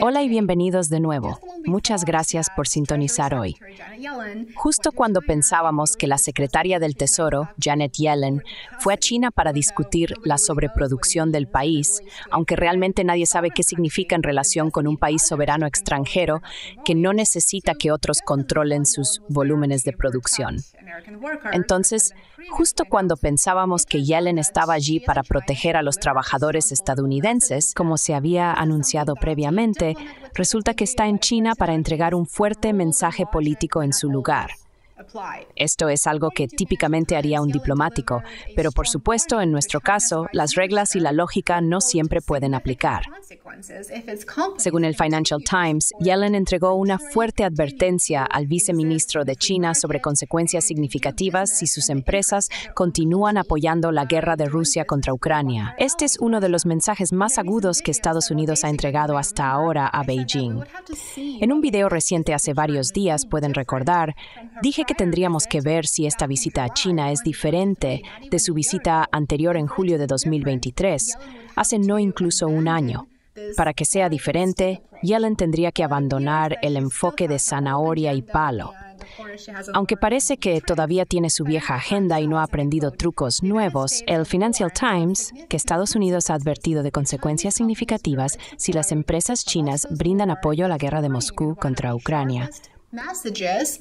Hola y bienvenidos de nuevo. Muchas gracias por sintonizar hoy. Justo cuando pensábamos que la secretaria del Tesoro, Janet Yellen, fue a China para discutir la sobreproducción del país, aunque realmente nadie sabe qué significa en relación con un país soberano extranjero que no necesita que otros controlen sus volúmenes de producción. Entonces, justo cuando pensábamos que Yellen estaba allí para proteger a los trabajadores estadounidenses, como se había anunciado previamente, resulta que está en China para entregar un fuerte mensaje político en su lugar. Esto es algo que típicamente haría un diplomático, pero por supuesto en nuestro caso las reglas y la lógica no siempre pueden aplicar. Según el Financial Times, Yellen entregó una fuerte advertencia al viceministro de China sobre consecuencias significativas si sus empresas continúan apoyando la guerra de Rusia contra Ucrania. Este es uno de los mensajes más agudos que Estados Unidos ha entregado hasta ahora a Beijing. En un video reciente hace varios días, pueden recordar, dije que tendríamos que ver si esta visita a China es diferente de su visita anterior en julio de 2023, hace no incluso un año. Para que sea diferente, Yellen tendría que abandonar el enfoque de zanahoria y palo. Aunque parece que todavía tiene su vieja agenda y no ha aprendido trucos nuevos, el Financial Times, que Estados Unidos ha advertido de consecuencias significativas si las empresas chinas brindan apoyo a la guerra de Moscú contra Ucrania,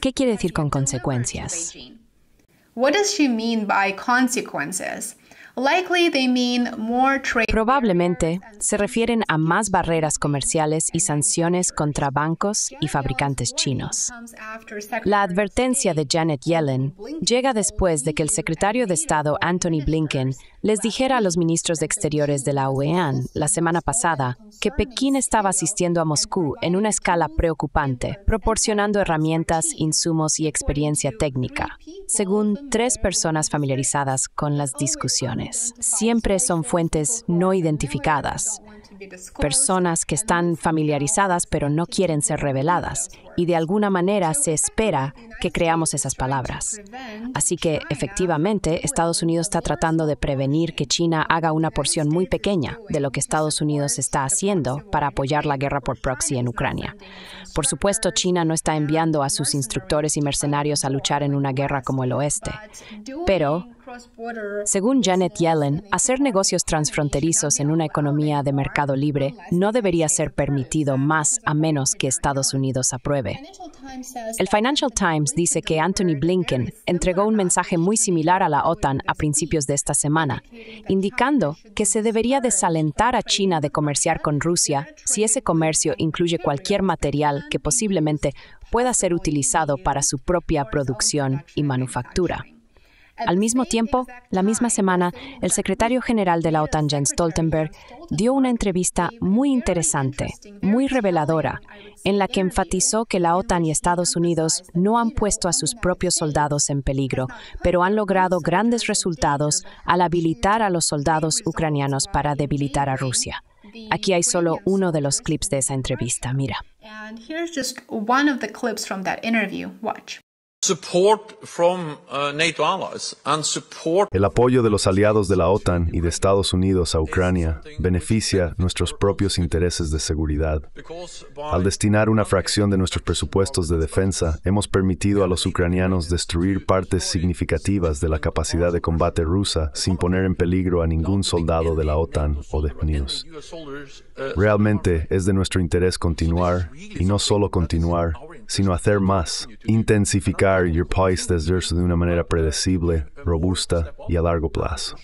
¿Qué quiere decir con consecuencias? What does she mean by consequences? Probablemente se refieren a más barreras comerciales y sanciones contra bancos y fabricantes chinos. La advertencia de Janet Yellen llega después de que el secretario de Estado Anthony Blinken les dijera a los ministros de Exteriores de la OEAN la semana pasada que Pekín estaba asistiendo a Moscú en una escala preocupante, proporcionando herramientas, insumos y experiencia técnica, según tres personas familiarizadas con las discusiones. Siempre son fuentes no identificadas, personas que están familiarizadas pero no quieren ser reveladas y de alguna manera se espera que creamos esas palabras. Así que efectivamente Estados Unidos está tratando de prevenir que China haga una porción muy pequeña de lo que Estados Unidos está haciendo para apoyar la guerra por proxy en Ucrania. Por supuesto, China no está enviando a sus instructores y mercenarios a luchar en una guerra como el oeste, pero según Janet Yellen, hacer negocios transfronterizos en una economía de mercado libre no debería ser permitido más a menos que Estados Unidos apruebe el Financial Times dice que Anthony Blinken entregó un mensaje muy similar a la OTAN a principios de esta semana, indicando que se debería desalentar a China de comerciar con Rusia si ese comercio incluye cualquier material que posiblemente pueda ser utilizado para su propia producción y manufactura. Al mismo tiempo, la misma semana, el secretario general de la OTAN, Jens Stoltenberg, dio una entrevista muy interesante, muy reveladora, en la que enfatizó que la OTAN y Estados Unidos no han puesto a sus propios soldados en peligro, pero han logrado grandes resultados al habilitar a los soldados ucranianos para debilitar a Rusia. Aquí hay solo uno de los clips de esa entrevista, mira. Uh, El apoyo de los aliados de la OTAN y de Estados Unidos a Ucrania beneficia nuestros propios intereses de seguridad. Al destinar una fracción de nuestros presupuestos de defensa, hemos permitido a los ucranianos destruir partes significativas de la capacidad de combate rusa sin poner en peligro a ningún soldado de la OTAN o de FNUS. Uh, Realmente es de nuestro interés continuar, y no solo continuar, sino hacer más, intensificar your de de una manera predecible, robusta y a largo plazo.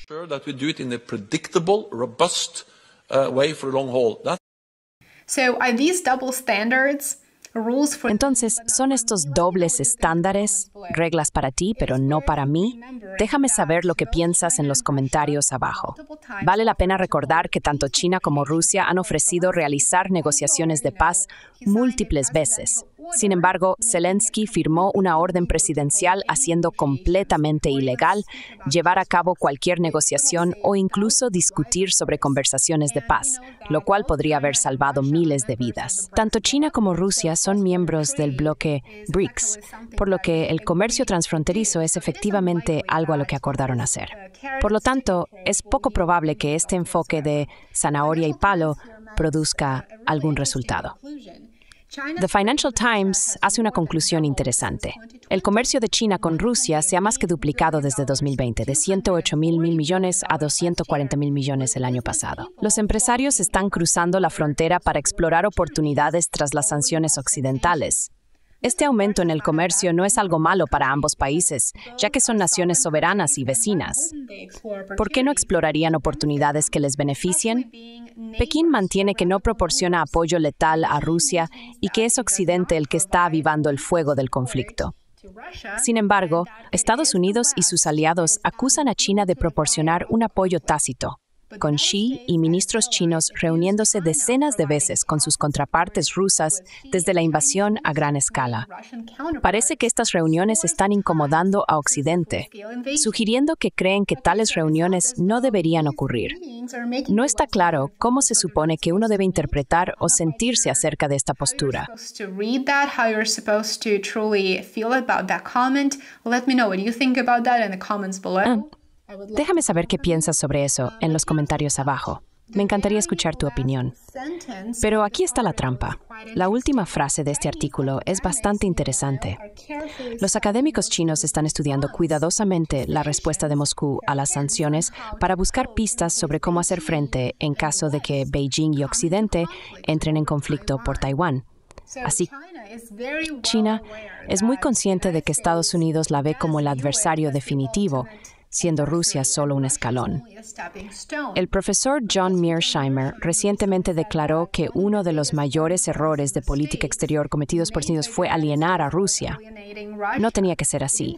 Entonces, ¿son estos dobles estándares, reglas para ti pero no para mí? Déjame saber lo que piensas en los comentarios abajo. Vale la pena recordar que tanto China como Rusia han ofrecido realizar negociaciones de paz múltiples veces sin embargo, Zelensky firmó una orden presidencial haciendo completamente ilegal llevar a cabo cualquier negociación o incluso discutir sobre conversaciones de paz, lo cual podría haber salvado miles de vidas. Tanto China como Rusia son miembros del bloque BRICS, por lo que el comercio transfronterizo es efectivamente algo a lo que acordaron hacer. Por lo tanto, es poco probable que este enfoque de zanahoria y palo produzca algún resultado. The Financial Times hace una conclusión interesante. El comercio de China con Rusia se ha más que duplicado desde 2020, de 108 mil millones a 240 mil millones el año pasado. Los empresarios están cruzando la frontera para explorar oportunidades tras las sanciones occidentales. Este aumento en el comercio no es algo malo para ambos países, ya que son naciones soberanas y vecinas. ¿Por qué no explorarían oportunidades que les beneficien? Pekín mantiene que no proporciona apoyo letal a Rusia y que es Occidente el que está avivando el fuego del conflicto. Sin embargo, Estados Unidos y sus aliados acusan a China de proporcionar un apoyo tácito con Xi y ministros chinos reuniéndose decenas de veces con sus contrapartes rusas desde la invasión a gran escala. Parece que estas reuniones están incomodando a Occidente, sugiriendo que creen que tales reuniones no deberían ocurrir. No está claro cómo se supone que uno debe interpretar o sentirse acerca de esta postura. Déjame saber qué piensas sobre eso en los comentarios abajo. Me encantaría escuchar tu opinión. Pero aquí está la trampa. La última frase de este artículo es bastante interesante. Los académicos chinos están estudiando cuidadosamente la respuesta de Moscú a las sanciones para buscar pistas sobre cómo hacer frente en caso de que Beijing y Occidente entren en conflicto por Taiwán. Así, China es muy consciente de que Estados Unidos la ve como el adversario definitivo siendo Rusia solo un escalón. El profesor John Mearsheimer recientemente declaró que uno de los mayores errores de política exterior cometidos por Estados Unidos fue alienar a Rusia. No tenía que ser así.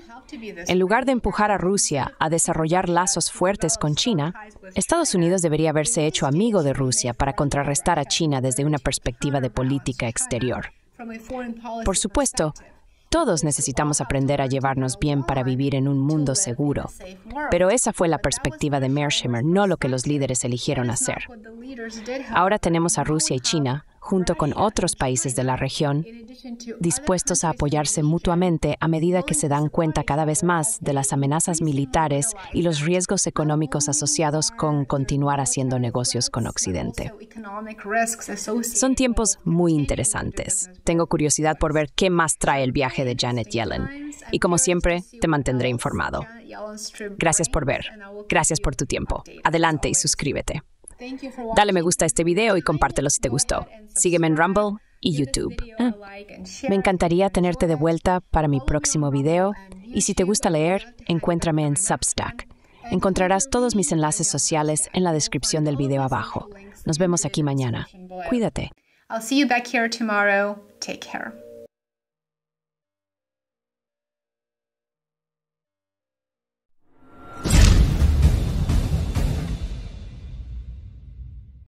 En lugar de empujar a Rusia a desarrollar lazos fuertes con China, Estados Unidos debería haberse hecho amigo de Rusia para contrarrestar a China desde una perspectiva de política exterior. Por supuesto, todos necesitamos aprender a llevarnos bien para vivir en un mundo seguro. Pero esa fue la perspectiva de Mearsheimer, no lo que los líderes eligieron hacer. Ahora tenemos a Rusia y China, junto con otros países de la región, dispuestos a apoyarse mutuamente a medida que se dan cuenta cada vez más de las amenazas militares y los riesgos económicos asociados con continuar haciendo negocios con Occidente. Son tiempos muy interesantes. Tengo curiosidad por ver qué más trae el viaje de Janet Yellen. Y como siempre, te mantendré informado. Gracias por ver. Gracias por tu tiempo. Adelante y suscríbete. Dale me gusta a este video y compártelo si te gustó. Sígueme en Rumble y YouTube. Ah. Me encantaría tenerte de vuelta para mi próximo video y si te gusta leer, encuéntrame en Substack. Encontrarás todos mis enlaces sociales en la descripción del video abajo. Nos vemos aquí mañana. Cuídate.